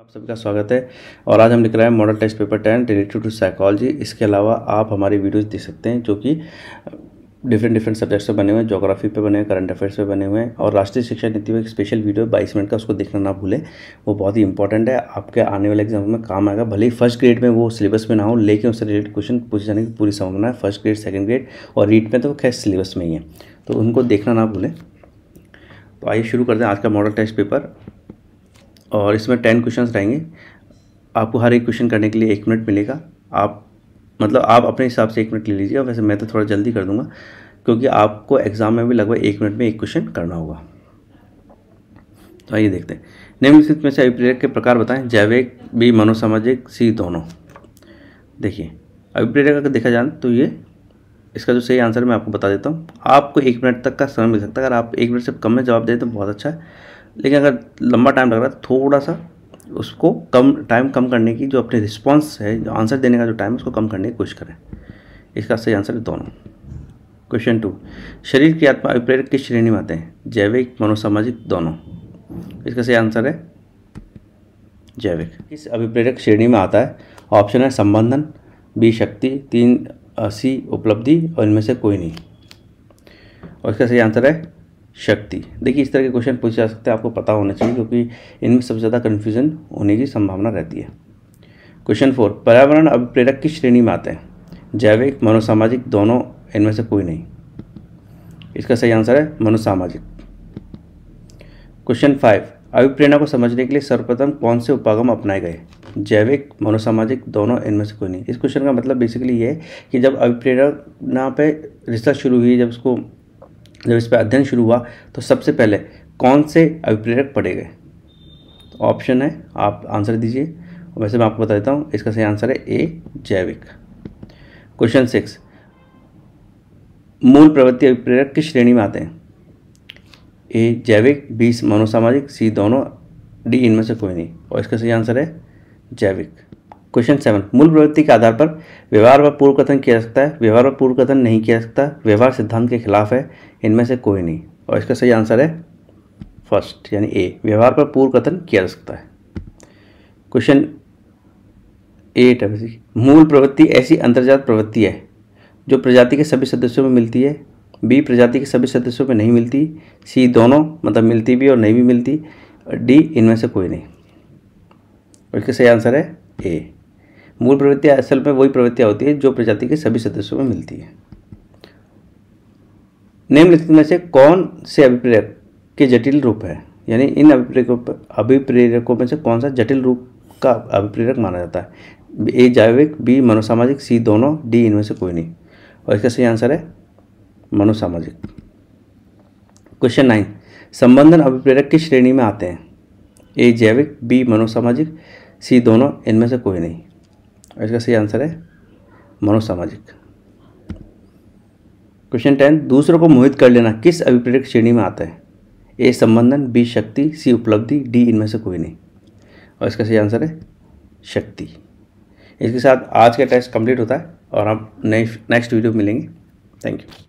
आप सभी का स्वागत है और आज हम लिख रहे हैं model test paper ten related to psychology इसके अलावा आप हमारी वीडियोस देख सकते हैं जो कि डिफरेंट डिफरेंट सब्जेक्ट्स पे बने हुए हैं जोग्राफी पे बने हुए करंट अफेयर्स पे बने हुए हैं और राष्ट्रीय शिक्षा नीति में एक स्पेशल वीडियो है बाईस मिनट का उसको देखना ना भूलें वो बहुत ही इंपॉर्टेंट है आपके आने वाले एग्जाम में काम आएगा भले ही फर्स्ट ग्रेड में वो सिलेबस में ना हो लेकिन उससे रिलेटेड क्वेश्चन पूछे जाने की पूरी संभावना है फर्स्ट ग्रेड सेकेंड ग्रेड और रीट में तो खैर सिलेबस में ही है तो उनको देखना ना भूलें तो आइए शुरू करते हैं आज का मॉडल टेस्ट पेपर और इसमें टेन क्वेश्चन रहेंगे आपको हर एक क्वेश्चन करने के लिए एक मिनट मिलेगा आप मतलब आप अपने हिसाब से एक मिनट ले लीजिए वैसे मैं तो थोड़ा जल्दी कर दूंगा क्योंकि आपको एग्ज़ाम में भी लगभग एक मिनट में एक क्वेश्चन करना होगा तो आइए देखते हैं निम्नलिखित में से अभिप्रेरक के प्रकार बताएं जैविक बी मनोसामाजिक सी दोनों देखिए अभिप्रेरक अगर देखा जाए तो ये इसका जो सही आंसर मैं आपको बता देता हूँ आपको एक मिनट तक का समय मिल सकता है अगर आप एक मिनट से कम में जवाब दें तो बहुत अच्छा है लेकिन अगर लंबा टाइम लग रहा है तो थोड़ा सा उसको कम टाइम कम करने की जो अपने रिस्पॉन्स है जो आंसर देने का जो टाइम है उसको कम करने की कोशिश करें इसका सही आंसर है दोनों क्वेश्चन टू शरीर की आत्मा अभिप्रेरक किस श्रेणी में आते हैं जैविक मनोसामाजिक दोनों इसका सही आंसर है जैविक किस अभिप्रेरक श्रेणी में आता है ऑप्शन है संबंधन बी शक्ति तीन सी उपलब्धि और इनमें से कोई नहीं और इसका सही आंसर है शक्ति देखिए इस तरह के क्वेश्चन पूछे जा सकते हैं आपको पता होना चाहिए क्योंकि इनमें सबसे ज़्यादा कन्फ्यूजन होने की संभावना रहती है क्वेश्चन फोर पर्यावरण अभिप्रेरक की श्रेणी में आते हैं जैविक मनोसामाजिक दोनों इनमें से कोई नहीं इसका सही आंसर है मनोसामाजिक क्वेश्चन फाइव अभिप्रेरणा को समझने के लिए सर्वप्रथम कौन से उपागम अपनाए गए जैविक मनोसामाजिक दोनों इनमें से कोई नहीं इस क्वेश्चन का मतलब बेसिकली ये है कि जब अभिप्रेरणा पे रिसर्च शुरू हुई जब उसको जब इस पर अध्ययन शुरू हुआ तो सबसे पहले कौन से अभिप्रेरक पढ़े गए तो ऑप्शन है आप आंसर दीजिए वैसे मैं आपको बता देता हूँ इसका सही आंसर है ए जैविक क्वेश्चन सिक्स मूल प्रवृत्ति अभिप्रेरक किस श्रेणी में आते हैं ए जैविक बीस मनोसामाजिक सी दोनों डी इनमें से कोई नहीं और इसका सही आंसर है जैविक क्वेश्चन सेवन मूल प्रवृत्ति के आधार पर व्यवहार पर पूर्व कथन किया जा सकता है व्यवहार पर पूर्व कथन नहीं किया सकता व्यवहार सिद्धांत के खिलाफ है इनमें से कोई नहीं और इसका सही आंसर है फर्स्ट यानी ए व्यवहार पर पूर्व कथन किया जा सकता है क्वेश्चन एट है मूल प्रवृत्ति ऐसी अंतर्जात प्रवृत्ति है जो प्रजाति के सभी सदस्यों में मिलती है बी प्रजाति के सभी सदस्यों में नहीं मिलती सी दोनों मतलब मिलती भी और नहीं भी मिलती डी इनमें से कोई नहीं और इसका सही आंसर है ए मूल प्रवृत्तियाँ असल में वही प्रवृत्तियाँ होती है जो प्रजाति के सभी सदस्यों में मिलती है निम्नलिखित में से कौन से अभिप्रेरक के जटिल रूप है यानी इन अभिप्रेरकों अभिप्रेरकों में से कौन सा जटिल रूप का अभिप्रेरक माना जाता है ए जैविक बी मनोसामाजिक सी दोनों डी इनमें से कोई नहीं और इसका सही आंसर है मनोसामाजिक क्वेश्चन नाइन संबंधन अभिप्रेरक किस श्रेणी में आते हैं ए जैविक बी मनोसामाजिक सी दोनों इनमें से कोई नहीं और इसका सही आंसर है मनोसामाजिक क्वेश्चन टेन दूसरों को मोहित कर लेना किस अभिप्रेरक श्रेणी में आता है ए संबंधन बी शक्ति सी उपलब्धि डी इनमें से कोई नहीं और इसका सही आंसर है शक्ति इसके साथ आज का टेस्ट कंप्लीट होता है और हम नेक्स्ट नेक्स्ट वीडियो मिलेंगे थैंक यू